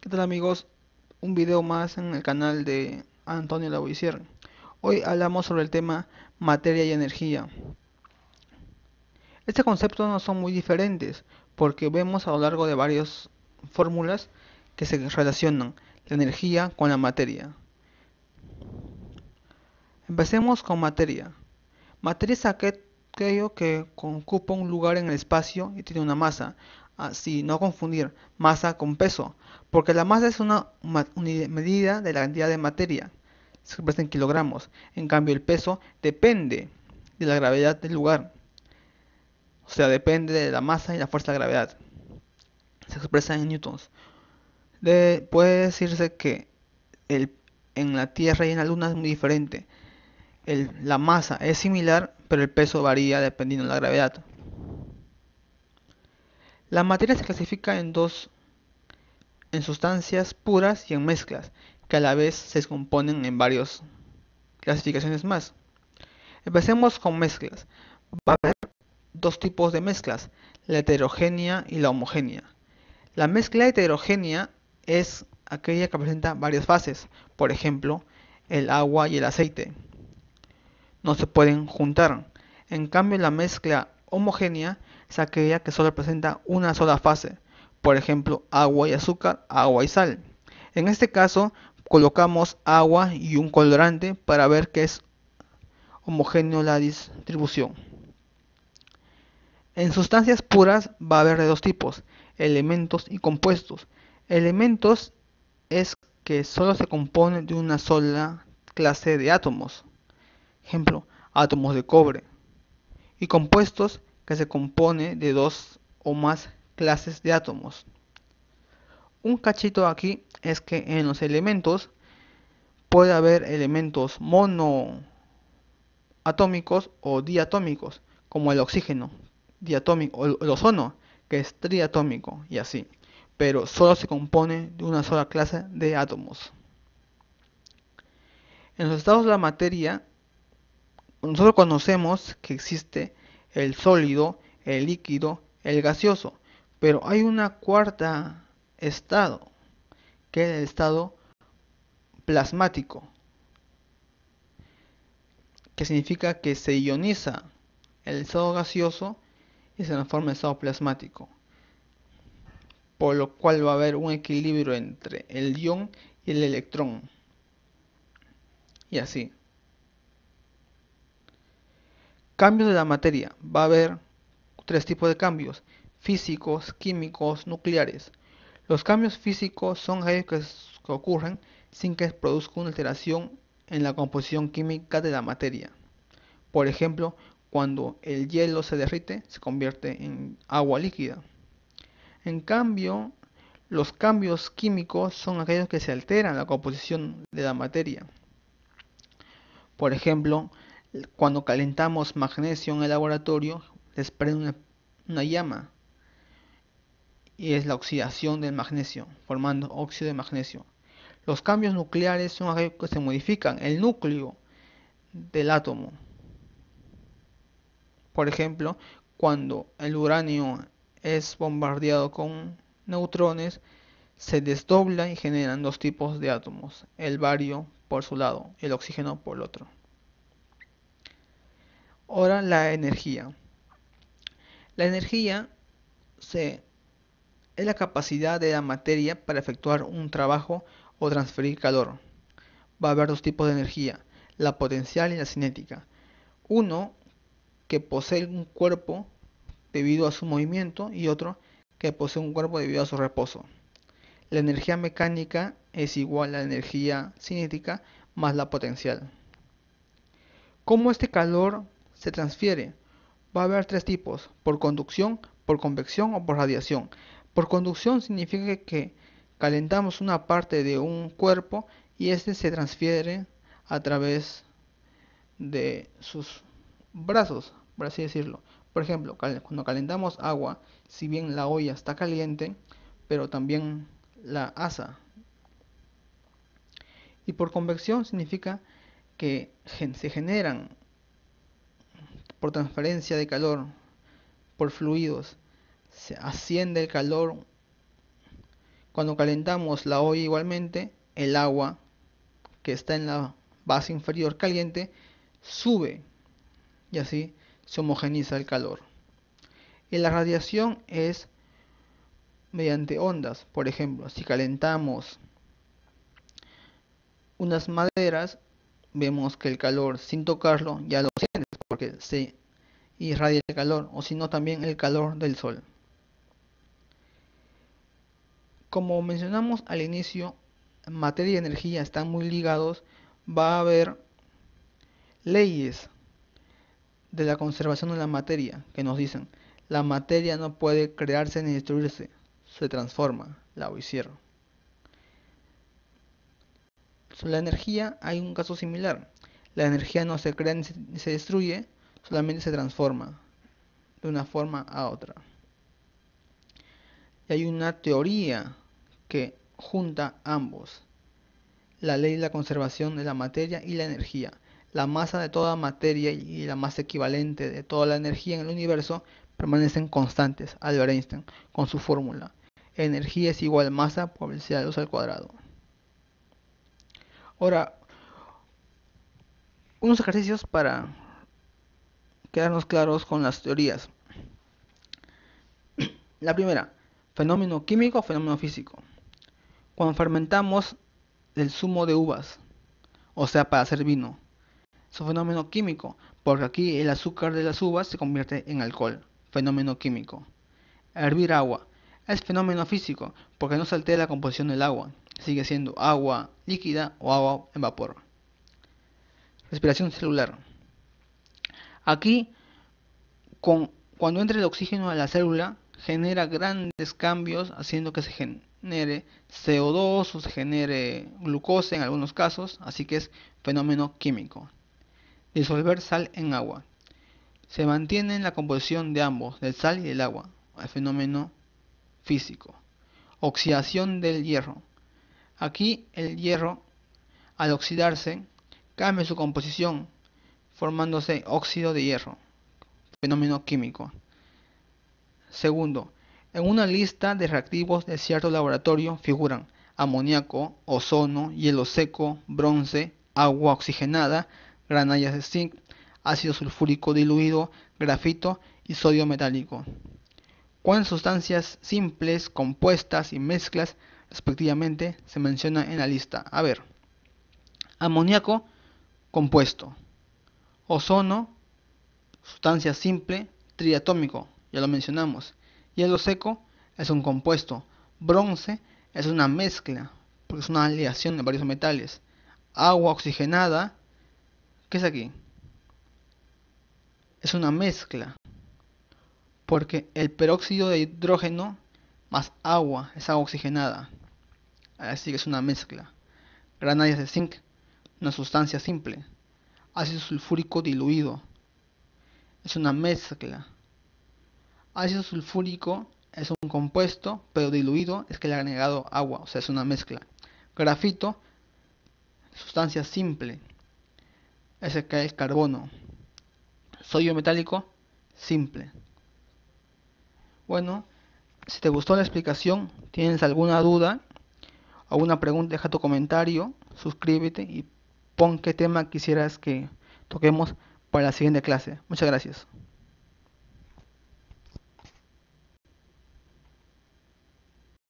¿Qué tal amigos? Un video más en el canal de Antonio Lavoisier. Hoy hablamos sobre el tema materia y energía. Este concepto no son muy diferentes porque vemos a lo largo de varias fórmulas que se relacionan la energía con la materia. Empecemos con materia. Materia es aquello que ocupa un lugar en el espacio y tiene una masa, así ah, no confundir masa con peso, porque la masa es una medida de la cantidad de materia, se expresa en kilogramos, en cambio el peso depende de la gravedad del lugar, o sea, depende de la masa y la fuerza de gravedad, se expresa en newtons. puede decirse que en la Tierra y en la Luna es muy diferente, la masa es similar, pero el peso varía dependiendo de la gravedad. La materia se clasifica en dos, en sustancias puras y en mezclas, que a la vez se componen en varias clasificaciones más. Empecemos con mezclas. Va a haber dos tipos de mezclas, la heterogénea y la homogénea. La mezcla heterogénea es aquella que presenta varias fases, por ejemplo, el agua y el aceite. No se pueden juntar. En cambio, la mezcla homogénea es aquella que solo presenta una sola fase, por ejemplo, agua y azúcar, agua y sal. En este caso, colocamos agua y un colorante para ver que es homogéneo la distribución. En sustancias puras va a haber de dos tipos, elementos y compuestos. Elementos es que solo se compone de una sola clase de átomos. Ejemplo, átomos de cobre, y compuestos que se compone de dos o más clases de átomos. Un cachito aquí es que en los elementos puede haber elementos monoatómicos o diatómicos, como el oxígeno, diatómico, o el ozono, que es triatómico, y así, pero solo se compone de una sola clase de átomos. En los estados de la materia nosotros conocemos que existe el sólido, el líquido, el gaseoso, pero hay un cuarta estado, que es el estado plasmático, que significa que se ioniza el estado gaseoso y se transforma en estado plasmático, por lo cual va a haber un equilibrio entre el ion y el electrón, y así. Cambios de la materia. Va a haber tres tipos de cambios, físicos, químicos, nucleares. Los cambios físicos son aquellos que, ocurren sin que produzca una alteración en la composición química de la materia. Por ejemplo, cuando el hielo se derrite, se convierte en agua líquida. En cambio, los cambios químicos son aquellos que se alteran la composición de la materia. Por ejemplo, cuando calentamos magnesio en el laboratorio, desprende una, llama y es la oxidación del magnesio, formando óxido de magnesio. Los cambios nucleares son aquellos que se modifican el núcleo del átomo. Por ejemplo, cuando el uranio es bombardeado con neutrones, se desdobla y generan dos tipos de átomos, el bario por su lado y el oxígeno por el otro. Ahora la energía. La energía es la capacidad de la materia para efectuar un trabajo o transferir calor. Va a haber dos tipos de energía, la potencial y la cinética. Uno que posee un cuerpo debido a su movimiento y otro que posee un cuerpo debido a su reposo. La energía mecánica es igual a la energía cinética más la potencial. ¿Cómo este calor se transfiere. Va a haber tres tipos, por conducción, por convección o por radiación. Por conducción significa que calentamos una parte de un cuerpo y este se transfiere a través de sus brazos, por así decirlo. Por ejemplo, cuando calentamos agua, si bien la olla está caliente, pero también la asa. Y por convección significa que se generan por transferencia de calor, por fluidos. Se asciende el calor. Cuando calentamos la olla igualmente, el agua que está en la base inferior caliente sube y así se homogeniza el calor. Y la radiación es mediante ondas. Por ejemplo, si calentamos unas maderas, vemos que el calor sin tocarlo ya lo siente que se irradia el calor, o sino también el calor del sol. Como mencionamos al inicio, materia y energía están muy ligados, va a haber leyes de la conservación de la materia que nos dicen, la materia no puede crearse ni destruirse, se transforma, la o cierro Sobre la energía hay un caso similar. La energía no se crea ni se, destruye, solamente se transforma de una forma a otra. Y hay una teoría que junta ambos, la ley de la conservación de la materia y la energía. La masa de toda materia y la masa equivalente de toda la energía en el universo permanecen constantes, Albert Einstein, con su fórmula. Energía es igual masa por velocidad de luz al cuadrado. Ahora, unos ejercicios para quedarnos claros con las teorías. La primera, fenómeno químico, o fenómeno físico. Cuando fermentamos el zumo de uvas, o sea, para hacer vino, es un fenómeno químico, porque aquí el azúcar de las uvas se convierte en alcohol, fenómeno químico. Hervir agua es fenómeno físico, porque no se altera la composición del agua, sigue siendo agua líquida o agua en vapor respiración celular. Aquí, cuando entra el oxígeno a la célula, genera grandes cambios haciendo que se genere CO2 o se genere glucosa en algunos casos, así que es fenómeno químico. Disolver sal en agua. Se mantiene en la composición de ambos, del sal y del agua, es fenómeno físico. Oxidación del hierro. Aquí el hierro, al oxidarse, cambia su composición, formándose óxido de hierro, fenómeno químico. Segundo, en una lista de reactivos de cierto laboratorio figuran amoníaco, ozono, hielo seco, bronce, agua oxigenada, granallas de zinc, ácido sulfúrico diluido, grafito y sodio metálico. ¿Cuáles sustancias simples, compuestas y mezclas respectivamente se mencionan en la lista? A ver, amoníaco compuesto. Ozono, sustancia simple, triatómico, ya lo mencionamos. Hielo seco es un compuesto. Bronce es una mezcla, porque es una aleación de varios metales. Agua oxigenada, ¿qué es aquí? Es una mezcla, porque el peróxido de hidrógeno más agua es agua oxigenada. Así que es una mezcla. Granadas de zinc una sustancia simple, ácido sulfúrico diluido. Es una mezcla. Ácido sulfúrico es un compuesto, pero diluido es que le ha agregado agua, o sea, es una mezcla. Grafito, sustancia simple, es el que es carbono. Sodio metálico, simple. Bueno, si te gustó la explicación, tienes alguna duda, alguna pregunta, deja tu comentario, suscríbete y pon qué tema quisieras que toquemos para la siguiente clase. Muchas gracias.